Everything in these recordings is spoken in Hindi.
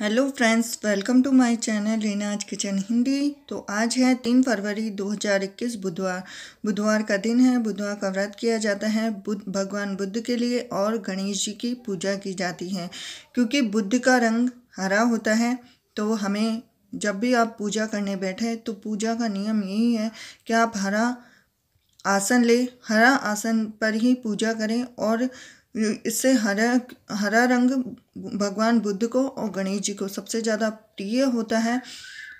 hello friends welcome to my channel Reena's kitchen Hindi तो आज है तीन फरवरी 2021 बुधवार बुधवार का दिन है बुधवार का व्रत किया जाता है बुद्ध भगवान बुद्ध के लिए और गणेश जी की पूजा की जाती है क्योंकि बुद्ध का रंग हरा होता है तो हमें जब भी आप पूजा करने बैठे तो पूजा का नियम यही है कि आप हरा आसन ले हरा आसन पर ही पूजा करें और इससे हरा हरा रंग भगवान बुद्ध को और गणेश जी को सबसे ज़्यादा प्रिय होता है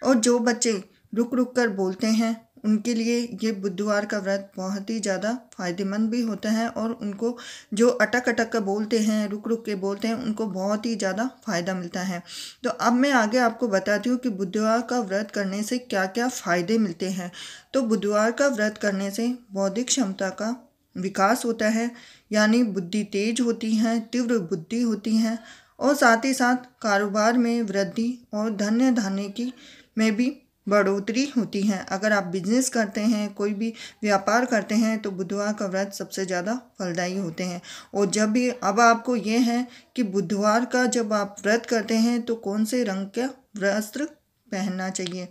और जो बच्चे रुक रुक कर बोलते हैं उनके लिए ये बुधवार का व्रत बहुत ही ज़्यादा फायदेमंद भी होता है और उनको जो अटक अटक कर बोलते हैं रुक रुक के बोलते हैं उनको बहुत ही ज़्यादा फायदा मिलता है तो अब मैं आगे आपको बताती हूँ कि बुधवार का व्रत करने से क्या क्या फ़ायदे मिलते हैं तो बुधवार का व्रत करने से बौद्धिक क्षमता का विकास होता है यानी बुद्धि तेज होती है तीव्र बुद्धि होती हैं और साथ ही साथ कारोबार में वृद्धि और धन्य धान्य की में भी बढ़ोतरी होती है अगर आप बिजनेस करते हैं कोई भी व्यापार करते हैं तो बुधवार का व्रत सबसे ज़्यादा फलदायी होते हैं और जब भी अब आपको ये है कि बुधवार का जब आप व्रत करते हैं तो कौन से रंग का वस्त्र पहनना चाहिए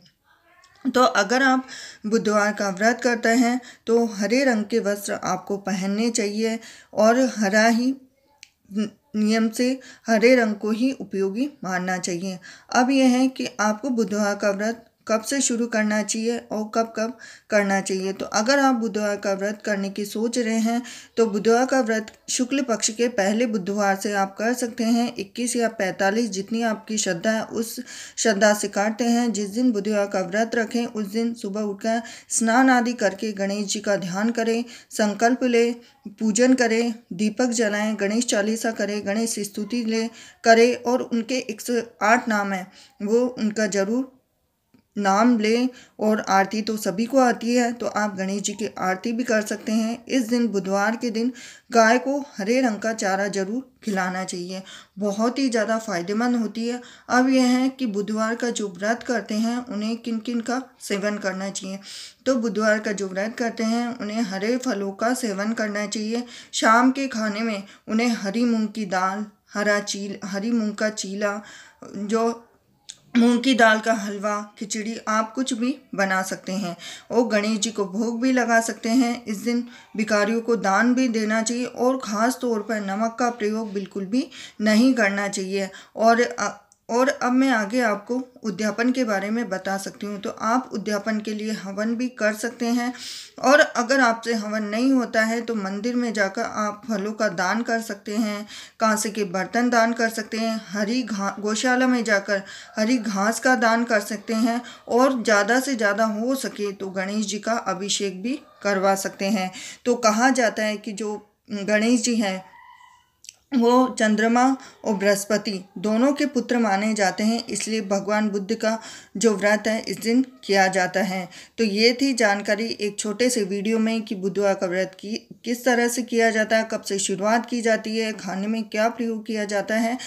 तो अगर आप बुधवार का व्रत करते हैं तो हरे रंग के वस्त्र आपको पहनने चाहिए और हरा ही नियम से हरे रंग को ही उपयोगी मानना चाहिए अब यह है कि आपको बुधवार का व्रत कब से शुरू करना चाहिए और कब कब करना चाहिए तो अगर आप बुधवार का व्रत करने की सोच रहे हैं तो बुधवार का व्रत शुक्ल पक्ष के पहले बुधवार से आप कर सकते हैं 21 या 45 जितनी आपकी श्रद्धा है उस श्रद्धा से काटते हैं जिस दिन बुधवार का व्रत रखें उस दिन सुबह उठकर स्नान आदि करके गणेश जी का ध्यान करें संकल्प लें पूजन करें दीपक जलाएं गणेश चालीसा करें गणेश स्तुति ले करें और उनके एक नाम हैं वो उनका ज़रूर नाम लें और आरती तो सभी को आती है तो आप गणेश जी की आरती भी कर सकते हैं इस दिन बुधवार के दिन गाय को हरे रंग का चारा जरूर खिलाना चाहिए बहुत ही ज़्यादा फायदेमंद होती है अब यह है कि बुधवार का जो व्रत करते हैं उन्हें किन किन का सेवन करना चाहिए तो बुधवार का जो व्रत करते हैं उन्हें हरे फलों का सेवन करना चाहिए शाम के खाने में उन्हें हरी मूँग की दाल हरा चील हरी मूँग का चीला जो मूंग की दाल का हलवा खिचड़ी आप कुछ भी बना सकते हैं और गणेश जी को भोग भी लगा सकते हैं इस दिन भिखारियों को दान भी देना चाहिए और ख़ास तौर पर नमक का प्रयोग बिल्कुल भी नहीं करना चाहिए और और अब मैं आगे आपको उद्यापन के बारे में बता सकती हूँ तो आप उद्यापन के लिए हवन भी कर सकते हैं और अगर आपसे हवन नहीं होता है तो मंदिर में जाकर आप फलों का दान कर सकते हैं कांसे के बर्तन दान कर सकते हैं हरी घा गौशाला में जाकर हरी घास का दान कर सकते हैं और ज़्यादा से ज़्यादा हो सके तो गणेश जी का अभिषेक भी करवा सकते हैं तो कहा जाता है कि जो गणेश जी हैं वो चंद्रमा और बृहस्पति दोनों के पुत्र माने जाते हैं इसलिए भगवान बुद्ध का जो व्रत है इस दिन किया जाता है तो ये थी जानकारी एक छोटे से वीडियो में कि बुधवार का व्रत की किस तरह से किया जाता है कब से शुरुआत की जाती है खाने में क्या प्रयोग किया जाता है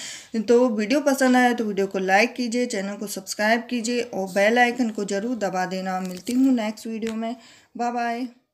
तो वीडियो पसंद आया तो वीडियो को लाइक कीजिए चैनल को सब्सक्राइब कीजिए और बेलाइकन को ज़रूर दबा देना मिलती हूँ नेक्स्ट वीडियो में बाय बाय